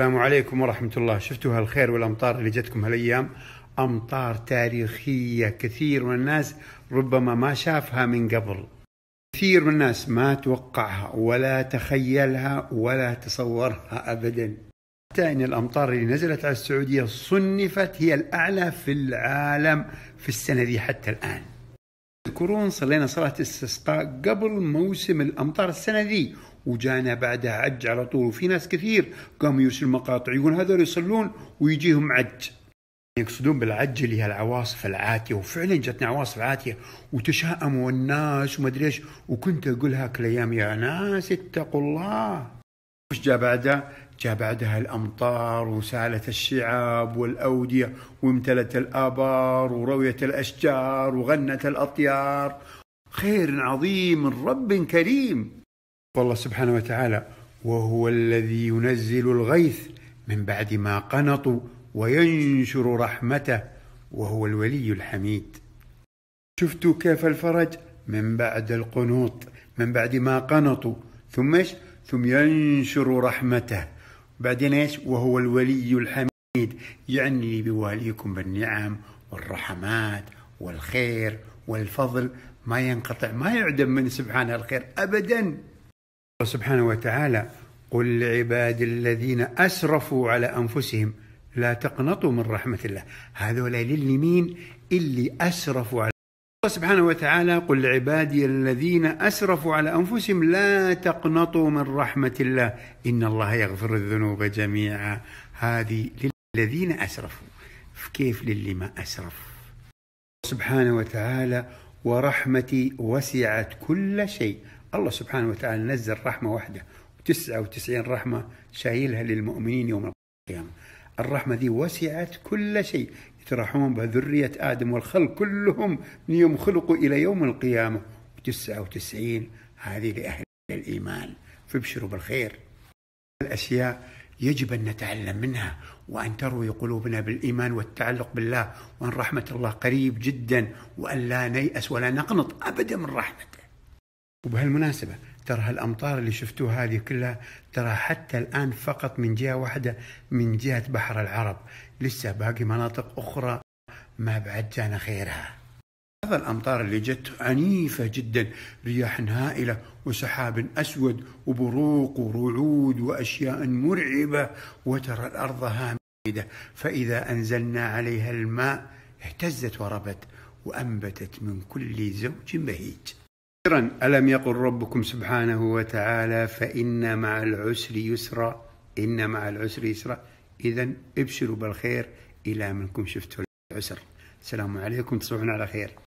السلام عليكم ورحمة الله شفتوا هالخير والأمطار اللي جتكم هالأيام أمطار تاريخية كثير من الناس ربما ما شافها من قبل كثير من الناس ما توقعها ولا تخيلها ولا تصورها أبدا حتى أن الأمطار اللي نزلت على السعودية صنفت هي الأعلى في العالم في السنة دي حتى الآن تذكرون صلينا صلاة استسقاء قبل موسم الأمطار السنة ذي وجانا بعدها عج على طول وفي ناس كثير قاموا يرسل مقاطع يقول هذول يصلون ويجيهم عج يقصدون بالعج اللي هي العواصف العاتيه وفعلا جتنا عواصف عاتيه وتشاءموا الناس وما ادري ايش وكنت اقول هاك الايام يا ناس اتقوا الله وش جاء بعدها؟ جاء بعدها الأمطار وسالت الشعاب والأودية وامتلت الآبار ورويت الأشجار وغنت الأطيار خير عظيم من رب كريم والله سبحانه وتعالى وهو الذي ينزل الغيث من بعد ما قنطوا وينشر رحمته وهو الولي الحميد شفتوا كيف الفرج من بعد القنوط من بعد ما قنطوا ثم ايش ثم ينشر رحمته بعدين ايش وهو الولي الحميد يعني بواليكم بالنعم والرحمات والخير والفضل ما ينقطع ما يعدم من سبحانه الخير ابدا سبحانه وتعالى قل لعباد الذين اسرفوا على انفسهم لا تقنطوا من رحمه الله هذول للي مين اللي اسرفوا الله سبحانه وتعالى قل لعبادي الذين أسرفوا على أنفسهم لا تقنطوا من رحمة الله إن الله يغفر الذنوب جميعا هذه للذين أسرفوا كيف للي ما أسرف سبحانه وتعالى ورحمتي وسعت كل شيء الله سبحانه وتعالى نزل رحمة واحدة وتسعة وتسعين رحمة شايلها للمؤمنين يوم القيامة الرحمة ذي وسعت كل شيء يترحمون بها ذرية آدم والخلق كلهم من يوم خلقوا إلى يوم القيامة تسعة وتسعين هذه لأهل الإيمان فابشروا بالخير الأشياء يجب أن نتعلم منها وأن تروي قلوبنا بالإيمان والتعلق بالله وأن رحمة الله قريب جدا وأن لا نيأس ولا نقنط أبدا من رحمته وبهالمناسبة ترى هالامطار اللي شفتوها هذه كلها ترى حتى الان فقط من جهه واحده من جهه بحر العرب لسه باقي مناطق اخرى ما بعد جانا خيرها هذا الامطار اللي جت عنيفه جدا رياح هائله وسحاب اسود وبروق ورعود واشياء مرعبه وترى الارض هامده فاذا انزلنا عليها الماء اهتزت وربت وانبتت من كل زوج بهيج أخيرا ألم يقل ربكم سبحانه وتعالى فإن مع العسر يسرا إن مع العسر يسرا إذا ابشروا بالخير إلى منكم شفتوا العسر السلام عليكم تصبحون على خير